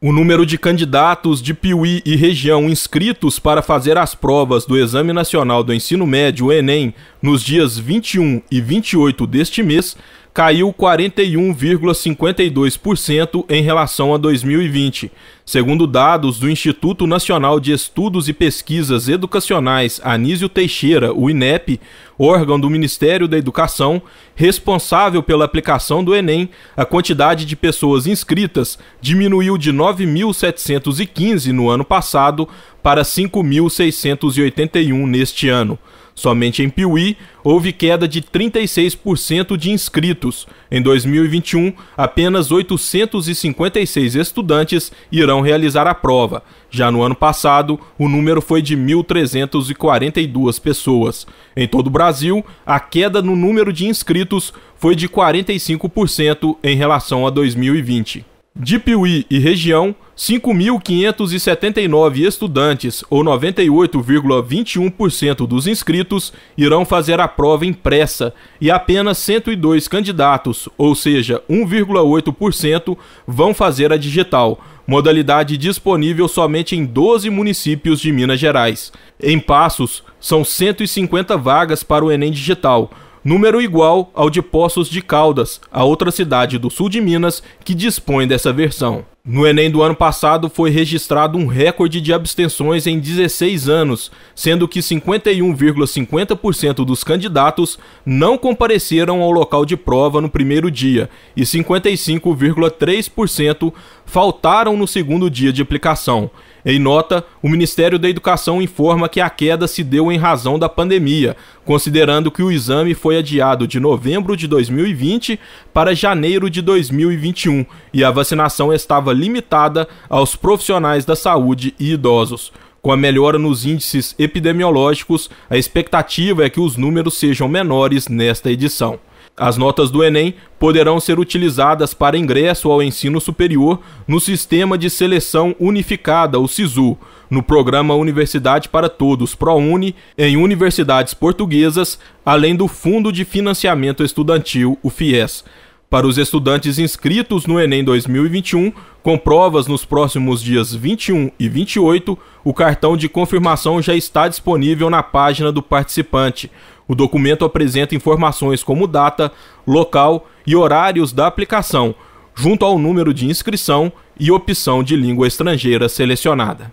O número de candidatos de Piuí e região inscritos para fazer as provas do Exame Nacional do Ensino Médio, ENEM, nos dias 21 e 28 deste mês, caiu 41,52% em relação a 2020, segundo dados do Instituto Nacional de Estudos e Pesquisas Educacionais Anísio Teixeira, o INEP, órgão do Ministério da Educação, responsável pela aplicação do Enem. A quantidade de pessoas inscritas diminuiu de 9.715 no ano passado para 5.681 neste ano. Somente em Piuí, houve queda de 36% de inscritos. Em 2021, apenas 856 estudantes irão realizar a prova. Já no ano passado, o número foi de 1.342 pessoas. Em todo o Brasil, a queda no número de inscritos foi de 45% em relação a 2020. De Piuí e região, 5.579 estudantes, ou 98,21% dos inscritos, irão fazer a prova impressa e apenas 102 candidatos, ou seja, 1,8%, vão fazer a digital, modalidade disponível somente em 12 municípios de Minas Gerais. Em Passos, são 150 vagas para o Enem Digital número igual ao de Poços de Caldas, a outra cidade do sul de Minas que dispõe dessa versão. No Enem do ano passado foi registrado um recorde de abstenções em 16 anos, sendo que 51,50% dos candidatos não compareceram ao local de prova no primeiro dia e 55,3% faltaram no segundo dia de aplicação. Em nota, o Ministério da Educação informa que a queda se deu em razão da pandemia, considerando que o exame foi adiado de novembro de 2020 para janeiro de 2021 e a vacinação estava limitada aos profissionais da saúde e idosos. Com a melhora nos índices epidemiológicos, a expectativa é que os números sejam menores nesta edição. As notas do Enem poderão ser utilizadas para ingresso ao ensino superior no Sistema de Seleção Unificada, o SISU, no programa Universidade para Todos, ProUni, em universidades portuguesas, além do Fundo de Financiamento Estudantil, o FIES. Para os estudantes inscritos no Enem 2021, com provas nos próximos dias 21 e 28, o cartão de confirmação já está disponível na página do participante. O documento apresenta informações como data, local e horários da aplicação, junto ao número de inscrição e opção de língua estrangeira selecionada.